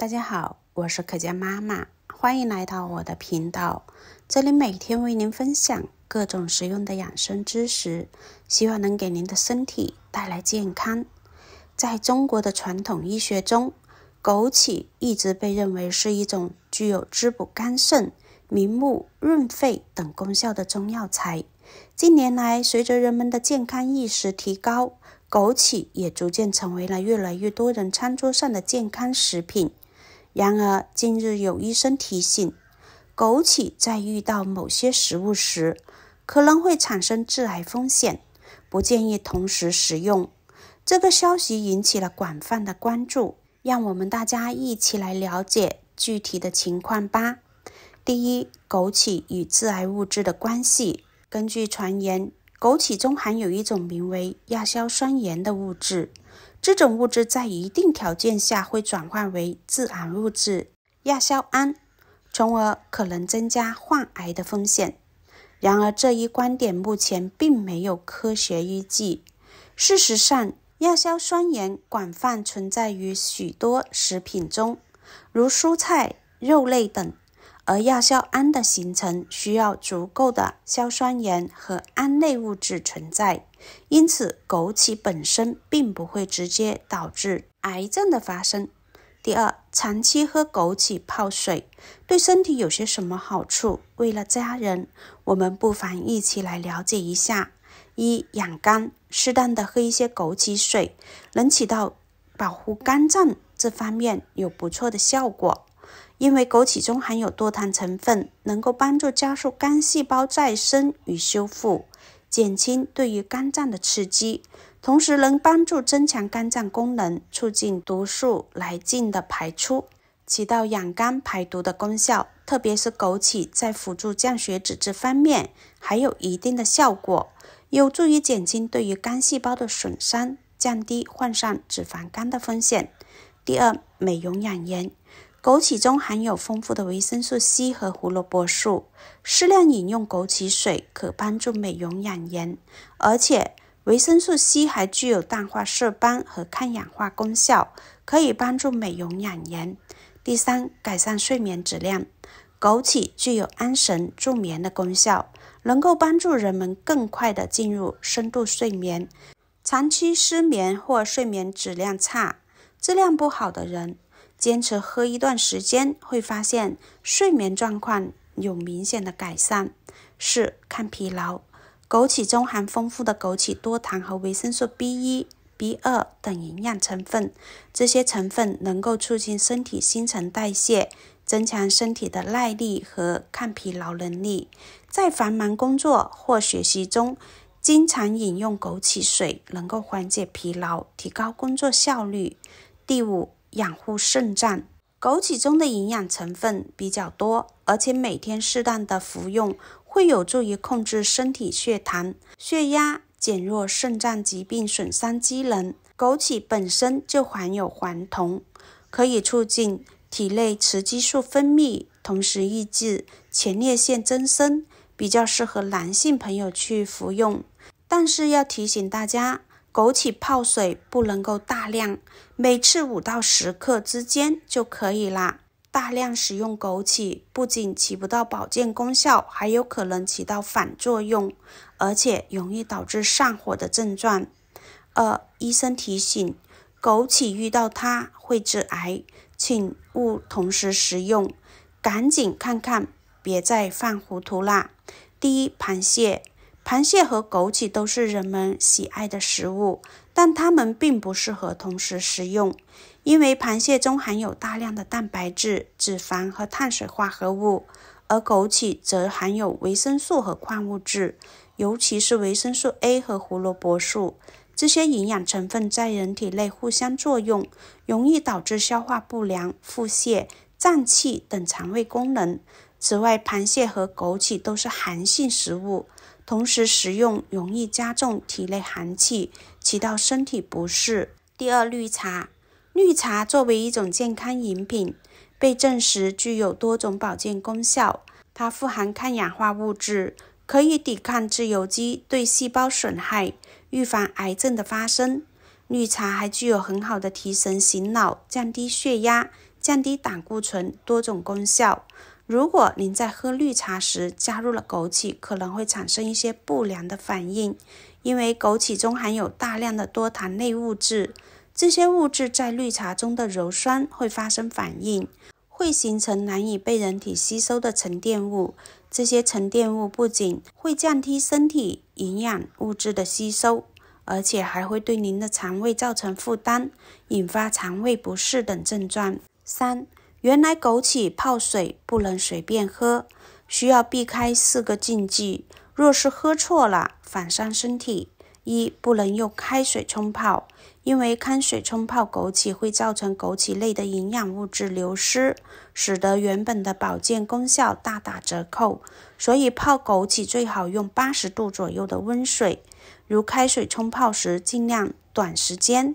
大家好，我是可嘉妈妈，欢迎来到我的频道。这里每天为您分享各种实用的养生知识，希望能给您的身体带来健康。在中国的传统医学中，枸杞一直被认为是一种具有滋补肝肾、明目、润肺等功效的中药材。近年来，随着人们的健康意识提高，枸杞也逐渐成为了越来越多人餐桌上的健康食品。然而，近日有医生提醒，枸杞在遇到某些食物时，可能会产生致癌风险，不建议同时食用。这个消息引起了广泛的关注，让我们大家一起来了解具体的情况吧。第一，枸杞与致癌物质的关系。根据传言，枸杞中含有一种名为亚硝酸盐的物质。这种物质在一定条件下会转换为致癌物质亚硝胺，从而可能增加患癌的风险。然而，这一观点目前并没有科学依据。事实上，亚硝酸盐广泛存在于许多食品中，如蔬菜、肉类等。而亚硝胺的形成需要足够的硝酸盐和胺类物质存在，因此枸杞本身并不会直接导致癌症的发生。第二，长期喝枸杞泡水对身体有些什么好处？为了家人，我们不妨一起来了解一下。一养肝，适当的喝一些枸杞水，能起到保护肝脏这方面有不错的效果。因为枸杞中含有多糖成分，能够帮助加速肝细胞再生与修复，减轻对于肝脏的刺激，同时能帮助增强肝脏功能，促进毒素来进的排出，起到养肝排毒的功效。特别是枸杞在辅助降血脂这方面还有一定的效果，有助于减轻对于肝细胞的损伤，降低患上脂肪肝的风险。第二，美容养颜。枸杞中含有丰富的维生素 C 和胡萝卜素，适量饮用枸杞水可帮助美容养颜。而且，维生素 C 还具有淡化色斑和抗氧化功效，可以帮助美容养颜。第三，改善睡眠质量。枸杞具有安神助眠的功效，能够帮助人们更快的进入深度睡眠。长期失眠或睡眠质量差、质量不好的人。坚持喝一段时间，会发现睡眠状况有明显的改善。四、抗疲劳。枸杞中含丰富的枸杞多糖和维生素 B 一、B 二等营养成分，这些成分能够促进身体新陈代谢，增强身体的耐力和抗疲劳能力。在繁忙工作或学习中，经常饮用枸杞水，能够缓解疲劳，提高工作效率。第五。养护肾脏，枸杞中的营养成分比较多，而且每天适当的服用，会有助于控制身体血糖、血压，减弱肾脏疾病损伤机能。枸杞本身就含有黄酮，可以促进体内雌激素分泌，同时抑制前列腺增生，比较适合男性朋友去服用。但是要提醒大家。枸杞泡水不能够大量，每次五到十克之间就可以啦。大量使用枸杞不仅起不到保健功效，还有可能起到反作用，而且容易导致上火的症状。二，医生提醒，枸杞遇到它会致癌，请勿同时食用，赶紧看看，别再犯糊涂啦。第一，螃蟹。螃蟹和枸杞都是人们喜爱的食物，但它们并不适合同时食用，因为螃蟹中含有大量的蛋白质、脂肪和碳水化合物，而枸杞则含有维生素和矿物质，尤其是维生素 A 和胡萝卜素。这些营养成分在人体内互相作用，容易导致消化不良、腹泻、胀气等肠胃功能。此外，螃蟹和枸杞都是寒性食物。同时食用容易加重体内寒气，起到身体不适。第二，绿茶。绿茶作为一种健康饮品，被证实具有多种保健功效。它富含抗氧化物质，可以抵抗自由基对细胞损害，预防癌症的发生。绿茶还具有很好的提神醒脑、降低血压、降低胆固醇多种功效。如果您在喝绿茶时加入了枸杞，可能会产生一些不良的反应，因为枸杞中含有大量的多糖类物质，这些物质在绿茶中的鞣酸会发生反应，会形成难以被人体吸收的沉淀物。这些沉淀物不仅会降低身体营养物质的吸收，而且还会对您的肠胃造成负担，引发肠胃不适等症状。三原来枸杞泡水不能随便喝，需要避开四个禁忌。若是喝错了，反伤身体。一、不能用开水冲泡，因为开水冲泡枸杞会造成枸杞内的营养物质流失，使得原本的保健功效大打折扣。所以泡枸杞最好用八十度左右的温水，如开水冲泡时，尽量短时间。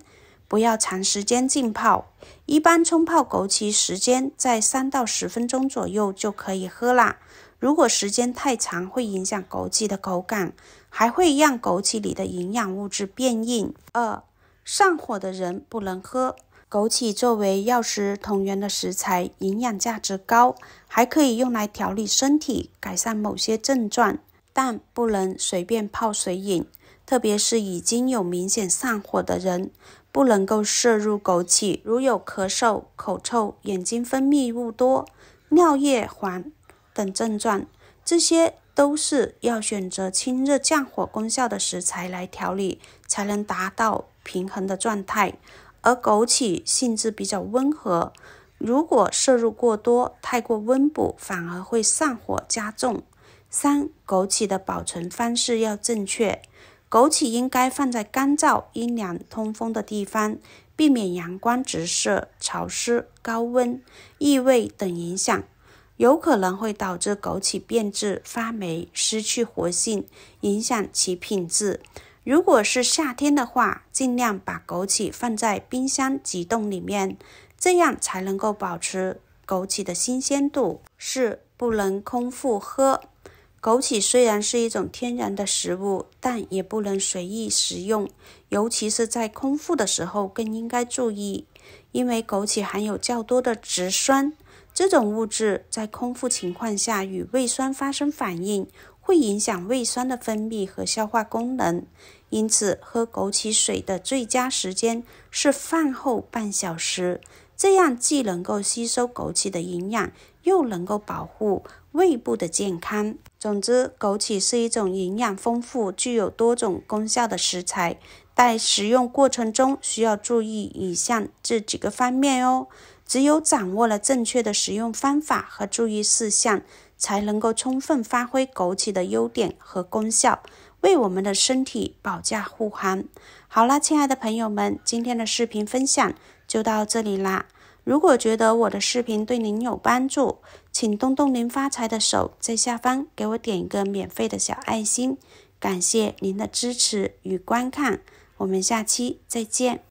不要长时间浸泡，一般冲泡枸杞时间在三到十分钟左右就可以喝啦。如果时间太长，会影响枸杞的口感，还会让枸杞里的营养物质变硬。二，上火的人不能喝枸杞，作为药食同源的食材，营养价值高，还可以用来调理身体，改善某些症状，但不能随便泡水饮，特别是已经有明显上火的人。不能够摄入枸杞，如有咳嗽、口臭、眼睛分泌物多、尿液黄等症状，这些都是要选择清热降火功效的食材来调理，才能达到平衡的状态。而枸杞性质比较温和，如果摄入过多，太过温补，反而会上火加重。三、枸杞的保存方式要正确。枸杞应该放在干燥、阴凉、通风的地方，避免阳光直射、潮湿、高温、异味等影响，有可能会导致枸杞变质、发霉、失去活性，影响其品质。如果是夏天的话，尽量把枸杞放在冰箱急冻里面，这样才能够保持枸杞的新鲜度。是不能空腹喝。枸杞虽然是一种天然的食物，但也不能随意食用，尤其是在空腹的时候更应该注意。因为枸杞含有较多的植酸，这种物质在空腹情况下与胃酸发生反应，会影响胃酸的分泌和消化功能。因此，喝枸杞水的最佳时间是饭后半小时，这样既能够吸收枸杞的营养，又能够保护。胃部的健康。总之，枸杞是一种营养丰富、具有多种功效的食材，在食用过程中需要注意以下这几个方面哦。只有掌握了正确的食用方法和注意事项，才能够充分发挥枸杞的优点和功效，为我们的身体保驾护航。好了，亲爱的朋友们，今天的视频分享就到这里啦。如果觉得我的视频对您有帮助，请动动您发财的手，在下方给我点一个免费的小爱心，感谢您的支持与观看，我们下期再见。